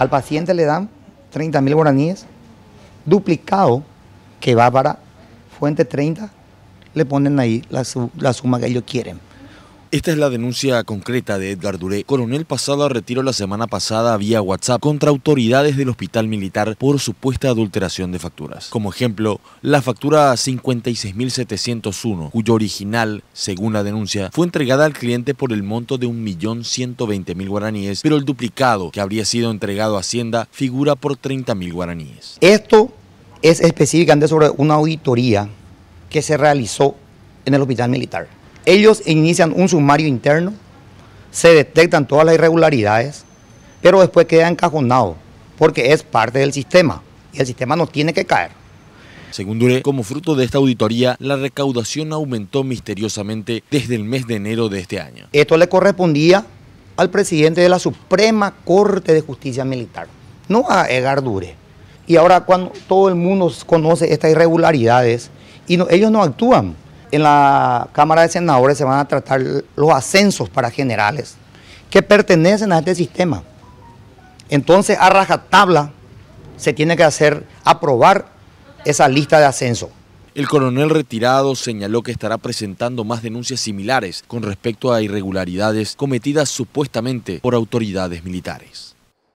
Al paciente le dan 30.000 mil guaraníes, duplicado, que va para fuente 30, le ponen ahí la, la suma que ellos quieren. Esta es la denuncia concreta de Edgar Duré, coronel pasado a retiro la semana pasada vía WhatsApp contra autoridades del Hospital Militar por supuesta adulteración de facturas. Como ejemplo, la factura 56.701, cuyo original, según la denuncia, fue entregada al cliente por el monto de 1.120.000 guaraníes, pero el duplicado, que habría sido entregado a Hacienda, figura por 30.000 guaraníes. Esto es específicamente sobre una auditoría que se realizó en el Hospital Militar. Ellos inician un sumario interno, se detectan todas las irregularidades, pero después queda encajonado, porque es parte del sistema y el sistema no tiene que caer. Según Dure, como fruto de esta auditoría, la recaudación aumentó misteriosamente desde el mes de enero de este año. Esto le correspondía al presidente de la Suprema Corte de Justicia Militar, no a Edgar Dure. Y ahora cuando todo el mundo conoce estas irregularidades y ellos no actúan, en la Cámara de Senadores se van a tratar los ascensos para generales que pertenecen a este sistema. Entonces, a rajatabla se tiene que hacer aprobar esa lista de ascenso. El coronel retirado señaló que estará presentando más denuncias similares con respecto a irregularidades cometidas supuestamente por autoridades militares.